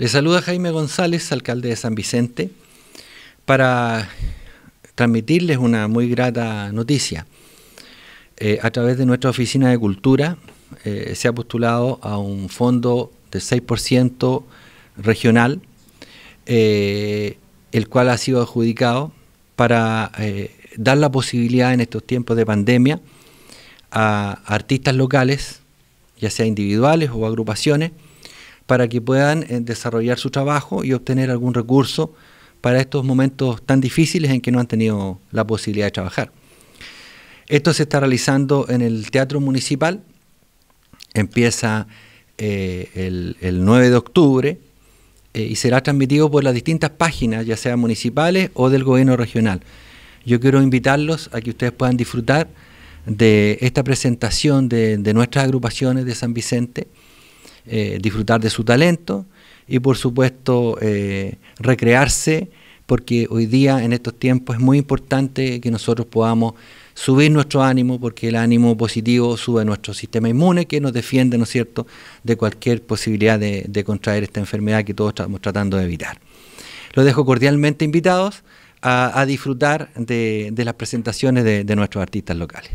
Le saluda Jaime González, alcalde de San Vicente, para transmitirles una muy grata noticia. Eh, a través de nuestra oficina de cultura eh, se ha postulado a un fondo de 6% regional, eh, el cual ha sido adjudicado para dar la posibilidad en estos tiempos de pandemia a artistas locales, ya sea individuales o agrupaciones, para que puedan eh, desarrollar su trabajo y obtener algún recurso para estos momentos tan difíciles en que no han tenido la posibilidad de trabajar. Esto se está realizando en el Teatro Municipal, empieza eh, el, 9 de octubre eh, y será transmitido por las distintas páginas, ya sean municipales o del gobierno regional. Yo quiero invitarlos a que ustedes puedan disfrutar de esta presentación de nuestras agrupaciones de San Vicente eh, disfrutar de su talento y por supuesto eh, recrearse, porque hoy día en estos tiempos es muy importante que nosotros podamos subir nuestro ánimo, porque el ánimo positivo sube nuestro sistema inmune que nos defiende, ¿no es cierto?, de cualquier posibilidad de, contraer esta enfermedad que todos estamos tratando de evitar. Los dejo cordialmente invitados a, disfrutar de, las presentaciones de, de nuestros artistas locales.